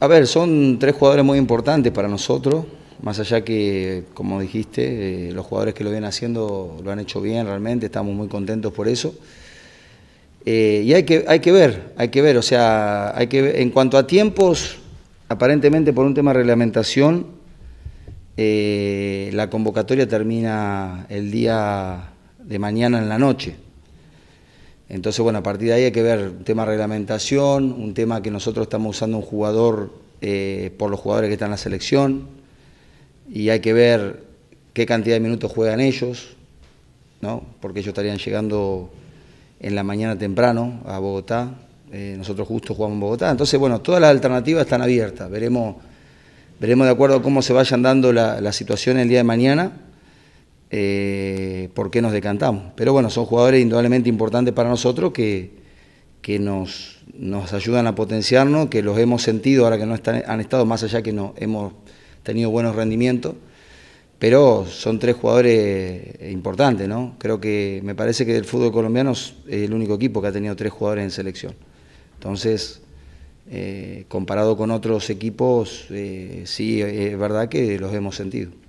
A ver, son tres jugadores muy importantes para nosotros, más allá que, como dijiste, eh, los jugadores que lo vienen haciendo lo han hecho bien realmente, estamos muy contentos por eso. Eh, y hay que, hay que ver, hay que ver, o sea, hay que ver. en cuanto a tiempos, aparentemente por un tema de reglamentación, eh, la convocatoria termina el día de mañana en la noche. Entonces, bueno, a partir de ahí hay que ver un tema de reglamentación, un tema que nosotros estamos usando un jugador eh, por los jugadores que están en la selección, y hay que ver qué cantidad de minutos juegan ellos, ¿no? porque ellos estarían llegando en la mañana temprano a Bogotá, eh, nosotros justo jugamos en Bogotá, entonces bueno, todas las alternativas están abiertas, veremos, veremos de acuerdo cómo se vayan dando la, la situación el día de mañana. Eh, por qué nos decantamos. Pero bueno, son jugadores indudablemente importantes para nosotros que, que nos, nos, ayudan a potenciarnos, que los hemos sentido ahora que no están, han estado, más allá que no hemos tenido buenos rendimientos. Pero son tres jugadores importantes, ¿no? Creo que me parece que el fútbol colombiano es el único equipo que ha tenido tres jugadores en selección. Entonces, eh, comparado con otros equipos, eh, sí, es verdad que los hemos sentido.